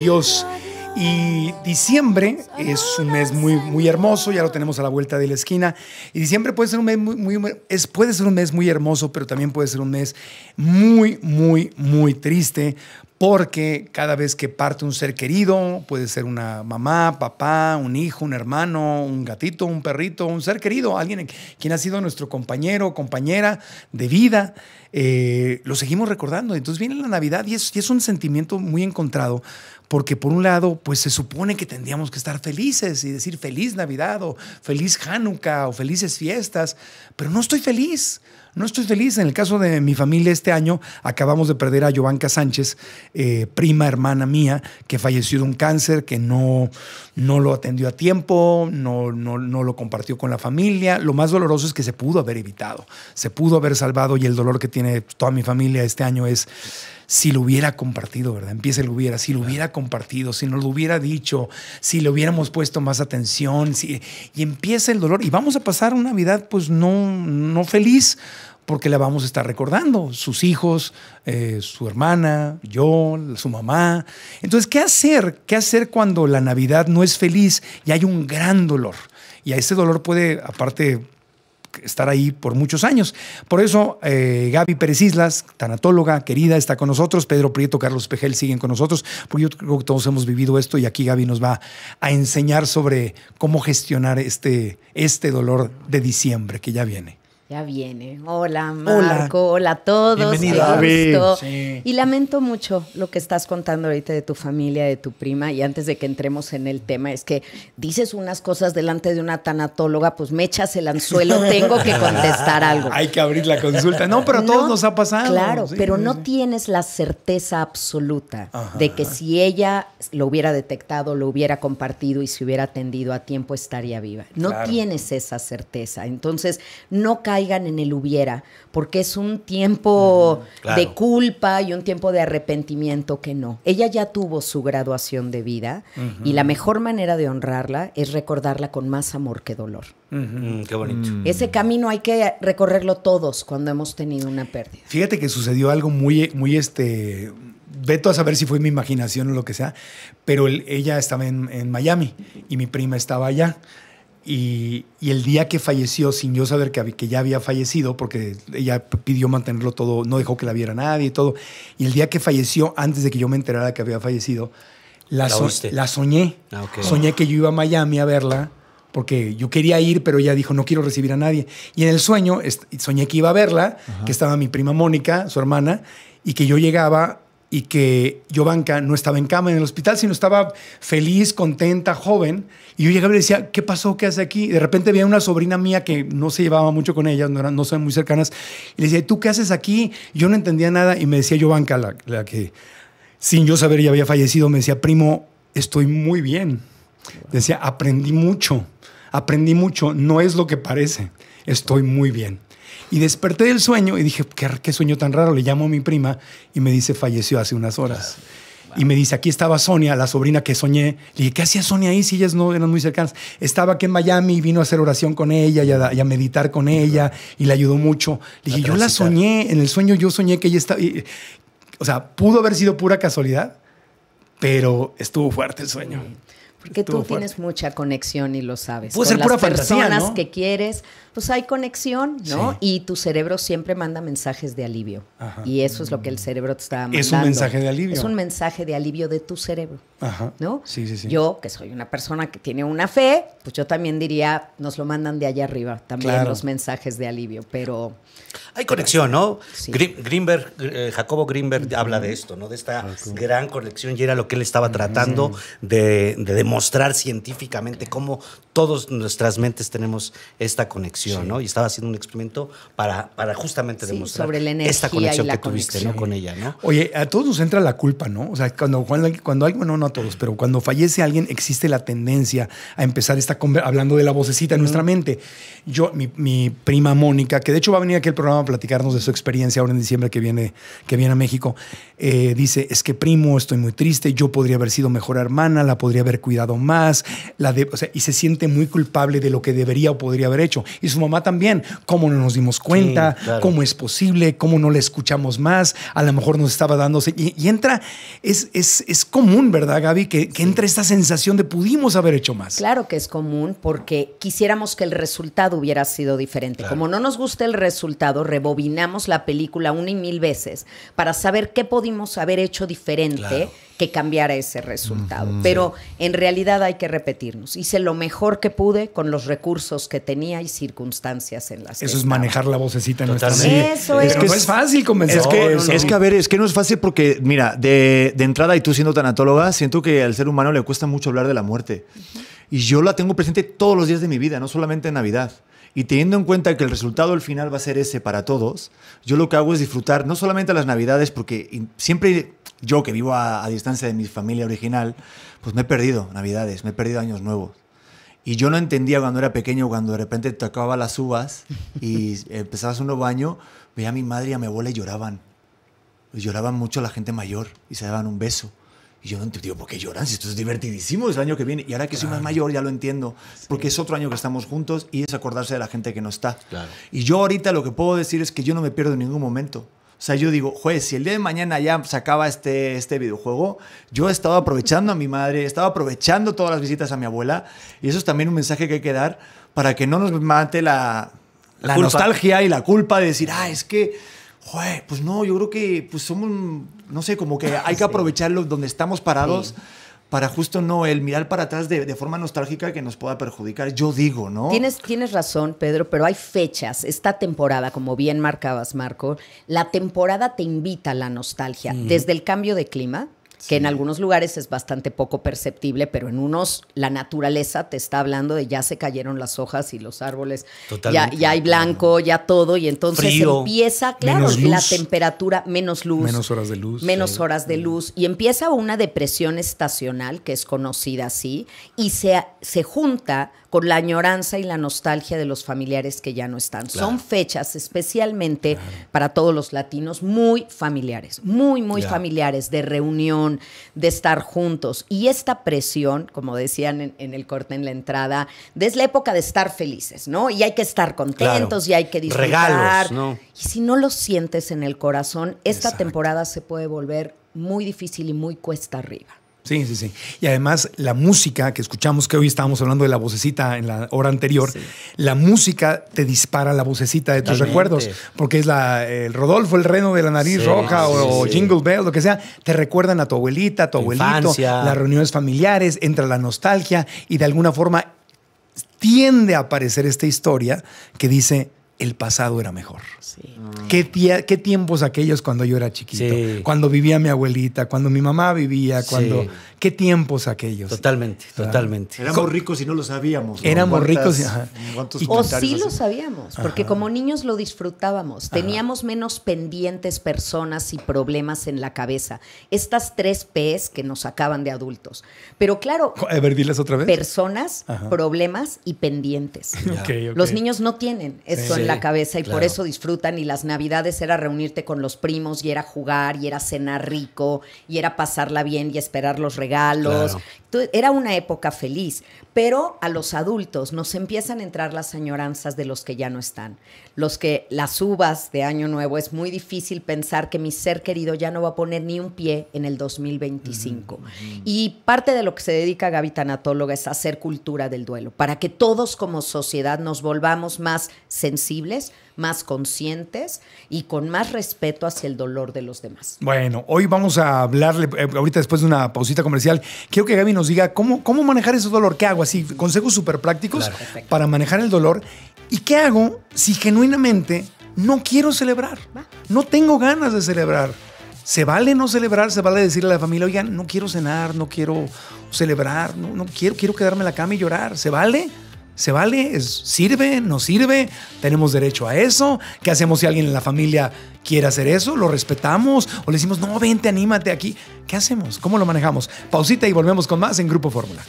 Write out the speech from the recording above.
Dios. Y diciembre es un mes muy, muy hermoso, ya lo tenemos a la vuelta de la esquina. Y diciembre puede ser puede ser un mes muy hermoso, pero también puede ser un mes muy, muy, muy triste porque cada vez que parte un ser querido, puede ser una mamá, papá, un hijo, un hermano, un gatito, un perrito, un ser querido, alguien quien ha sido nuestro compañero, compañera de vida, eh, lo seguimos recordando. Entonces viene la Navidad y es, un sentimiento muy encontrado, porque por un lado, pues se supone que tendríamos que estar felices y decir feliz Navidad o feliz Hanukkah o felices fiestas, pero no estoy feliz. No estoy feliz. En el caso de mi familia este año, acabamos de perder a Giovanca Sánchez, eh, prima, hermana mía, que falleció de un cáncer, que no, no lo atendió a tiempo, no, no, no lo compartió con la familia. Lo más doloroso es que se pudo haber evitado, se pudo haber salvado y el dolor que tiene toda mi familia este año es si lo hubiera compartido, ¿verdad? Empieza el hubiera, si lo hubiera compartido, si nos lo hubiera dicho, si le hubiéramos puesto más atención, si, y empieza el dolor y vamos a pasar una Navidad pues no, no feliz, porque la vamos a estar recordando, sus hijos, eh, su hermana, yo, su mamá. Entonces, ¿qué hacer? ¿Qué hacer cuando la Navidad no es feliz y hay un gran dolor? Y a ese dolor puede, aparte, estar ahí por muchos años. Por eso, eh, Gaby Pérez Islas, tanatóloga querida, está con nosotros. Pedro Prieto, Carlos Pejel siguen con nosotros, porque yo creo que todos hemos vivido esto y aquí Gaby nos va a enseñar sobre cómo gestionar este, este dolor de diciembre que ya viene. Ya viene. Hola, Marco. Hola, hola a todos. Bienvenido, Y lamento mucho lo que estás contando ahorita de tu familia, de tu prima. Y antes de que entremos en el tema, es que dices unas cosas delante de una tanatóloga, pues me echas el anzuelo, tengo que contestar algo. Hay que abrir la consulta. No, pero a todos nos ha pasado. Claro, pero no tienes la certeza absoluta de que si ella lo hubiera detectado, lo hubiera compartido y se hubiera atendido a tiempo, estaría viva. No tienes esa certeza. Entonces, no caes caigan en el hubiera, porque es un tiempo de culpa y un tiempo de arrepentimiento que no. Ella ya tuvo su graduación de vida y la mejor manera de honrarla es recordarla con más amor que dolor. Mm. Ese camino hay que recorrerlo todos cuando hemos tenido una pérdida. Fíjate que sucedió algo muy, muy este, veto a saber si fue mi imaginación o lo que sea, pero ella estaba en, en Miami y mi prima estaba allá. Y, el día que falleció, sin yo saber que, ya había fallecido, porque ella pidió mantenerlo todo, no dejó que la viera nadie y todo, y el día que falleció, antes de que yo me enterara que había fallecido, la, soñé. Ah, soñé que yo iba a Miami a verla, porque yo quería ir, pero ella dijo, no quiero recibir a nadie. Y en el sueño, soñé que iba a verla, que estaba mi prima Mónica, su hermana, y que yo llegaba y que Jovanka no estaba en cama en el hospital, sino estaba feliz, contenta, joven. Y yo llegaba y le decía, ¿qué pasó? ¿Qué hace aquí? de repente había una sobrina mía que no se llevaba mucho con ella, no, eran, son muy cercanas. Y le decía, ¿tú qué haces aquí? yo no entendía nada y me decía Jovanka, la, la que sin yo saber ya había fallecido, me decía, primo, estoy muy bien. Decía, aprendí mucho, aprendí mucho, no es lo que parece, estoy muy bien. Y desperté del sueño y dije, ¿Qué, sueño tan raro. Le llamó a mi prima y me dice, falleció hace unas horas. Y me dice, aquí estaba Sonia, la sobrina que soñé. Le dije, ¿qué hacía Sonia ahí si ellas no eran muy cercanas? Estaba aquí en Miami y vino a hacer oración con ella y a, meditar con ella y le ayudó mucho. Le dije, yo la soñé, en el sueño yo soñé que ella estaba... o sea, pudo haber sido pura casualidad, pero estuvo fuerte el sueño. Porque tú tienes mucha conexión y lo sabes. Puede Con las personas que quieres, pues hay conexión, ¿no? Y tu cerebro siempre manda mensajes de alivio. Y eso es lo que el cerebro te está mandando. Es un mensaje de alivio. Es un mensaje de alivio de tu cerebro. Ajá. ¿No? Sí, sí, sí. Yo, que soy una persona que tiene una fe, pues yo también diría, nos lo mandan de allá arriba, también los mensajes de alivio, pero... Hay conexión, ¿no? Greenberg, eh, Jacobo Greenberg habla de esto, ¿no? De esta ah, gran conexión y era lo que él estaba tratando de, demostrar científicamente cómo todas nuestras mentes tenemos esta conexión, ¿no? Y estaba haciendo un experimento para, para justamente demostrar esta conexión que tuviste, ¿no? Con ella, ¿no? Oye, a todos nos entra la culpa, ¿no? O sea, cuando, cuando, cuando no nos todos, pero cuando fallece alguien existe la tendencia a empezar esta hablando de la vocecita en nuestra mente. Yo, mi, prima Mónica, que de hecho va a venir aquí al programa a platicarnos de su experiencia ahora en diciembre que viene, que viene a México, eh, dice, es que primo, estoy muy triste, yo podría haber sido mejor hermana, la podría haber cuidado más, la y se siente muy culpable de lo que debería o podría haber hecho. Y su mamá también, cómo no nos dimos cuenta, cómo es posible, cómo no la escuchamos más, a lo mejor nos estaba dándose, Y, entra, es, es común, ¿verdad? Gaby? Que, entre esta sensación de pudimos haber hecho más. Claro que es común porque quisiéramos que el resultado hubiera sido diferente. Como no nos gusta el resultado, rebobinamos la película una y mil veces para saber qué pudimos haber hecho diferente que cambiara ese resultado. Pero en realidad hay que repetirnos. Hice lo mejor que pude con los recursos que tenía y circunstancias en las Eso es manejar la vocecita en nuestra mente. Eso es. no es fácil convencer. Es que, es a ver, es que no es fácil porque, mira, de, entrada, y tú siendo tanatóloga, siento que al ser humano le cuesta mucho hablar de la muerte. Y yo la tengo presente todos los días de mi vida, no solamente en Navidad. Y teniendo en cuenta que el resultado al final va a ser ese para todos, yo lo que hago es disfrutar no solamente las Navidades, porque siempre yo que vivo a, distancia de mi familia original, pues me he perdido Navidades, me he perdido Años Nuevos. Y yo no entendía cuando era pequeño, cuando de repente te tocaba las uvas y empezabas un nuevo año, veía a mi madre y a mi abuela y lloraban. lloraban mucho la gente mayor y se daban un beso. Y yo no entiendo, ¿por qué lloran? Si esto es divertidísimo, es el año que viene. Y ahora que soy más mayor ya lo entiendo, porque es otro año que estamos juntos y es acordarse de la gente que no está. Y yo ahorita lo que puedo decir es que yo no me pierdo en ningún momento. O sea, yo digo, juez, si el día de mañana ya se acaba este, este videojuego, yo he estado aprovechando a mi madre, he estado aprovechando todas las visitas a mi abuela, y eso es también un mensaje que hay que dar para que no nos mate la, la, nostalgia y la culpa de decir, ah, es que, juez, pues no, yo creo que pues somos, no sé, como que hay que aprovecharlo donde estamos parados para justo no el mirar para atrás de, forma nostálgica que nos pueda perjudicar, yo digo, ¿no? Tienes, tienes razón, Pedro, pero hay fechas. Esta temporada, como bien marcabas, Marco, la temporada te invita a la nostalgia. Desde el cambio de clima, que en algunos lugares es bastante poco perceptible, pero en unos la naturaleza te está hablando de ya se cayeron las hojas y los árboles, ya, hay blanco, ya todo, y entonces empieza, claro, la temperatura, menos luz. Menos horas de luz. Menos horas de mm. luz, y empieza una depresión estacional que es conocida así, y se, se junta con la añoranza y la nostalgia de los familiares que ya no están. Son fechas especialmente para todos los latinos muy familiares, muy, muy familiares, de reunión de estar juntos. Y esta presión, como decían en, el corte en la entrada, es la época de estar felices, ¿no? Y hay que estar contentos y hay que disfrutar. Y si no lo sientes en el corazón, esta temporada se puede volver muy difícil y muy cuesta arriba. Sí, sí, sí. Y además la música que escuchamos, que hoy estábamos hablando de la vocecita en la hora anterior, la música te dispara la vocecita de tus recuerdos, porque es la, el Rodolfo, el reno de la nariz roja o, Jingle Bell, lo que sea, te recuerdan a tu abuelita, a tu abuelito, las reuniones familiares, entra la nostalgia y de alguna forma tiende a aparecer esta historia que dice, el pasado era mejor. Sí. ¿Qué, tiempos aquellos cuando yo era chiquito, cuando vivía mi abuelita, cuando mi mamá vivía, cuando... ¿Qué tiempos aquellos? Totalmente, totalmente. Éramos ricos y no lo sabíamos. Éramos ricos y... O sí lo sabíamos, porque como niños lo disfrutábamos, teníamos menos pendientes personas y problemas en la cabeza. Estas tres Ps que nos acaban de adultos. Pero claro... A otra vez. Personas, problemas y pendientes. Los niños no tienen eso en la cabeza y por eso disfrutan y las navidades era reunirte con los primos y era jugar y era cenar rico y era pasarla bien y esperar los regalos. era una época feliz, pero a los adultos nos empiezan a entrar las añoranzas de los que ya no están. Los que las uvas de Año Nuevo es muy difícil pensar que mi ser querido ya no va a poner ni un pie en el 2025. Y parte de lo que se dedica Gaby Tanatóloga es hacer cultura del duelo, para que todos como sociedad nos volvamos más sensibles más conscientes y con más respeto hacia el dolor de los demás. Bueno, hoy vamos a hablarle, eh, ahorita después de una pausita comercial, quiero que Gaby nos diga cómo, cómo manejar ese dolor, qué hago, así, consejos súper prácticos para manejar el dolor y qué hago si genuinamente no quiero celebrar, no tengo ganas de celebrar. Se vale no celebrar, se vale decirle a la familia, oigan, no quiero cenar, no quiero celebrar, no, quiero, quiero quedarme en la cama y llorar. ¿Se vale? ¿Se vale? sirve? ¿Tenemos derecho a eso? ¿Qué hacemos si alguien en la familia quiere hacer eso? ¿Lo respetamos? ¿O le decimos, no, vente, anímate aquí? ¿Qué hacemos? ¿Cómo lo manejamos? Pausita y volvemos con más en Grupo Fórmula.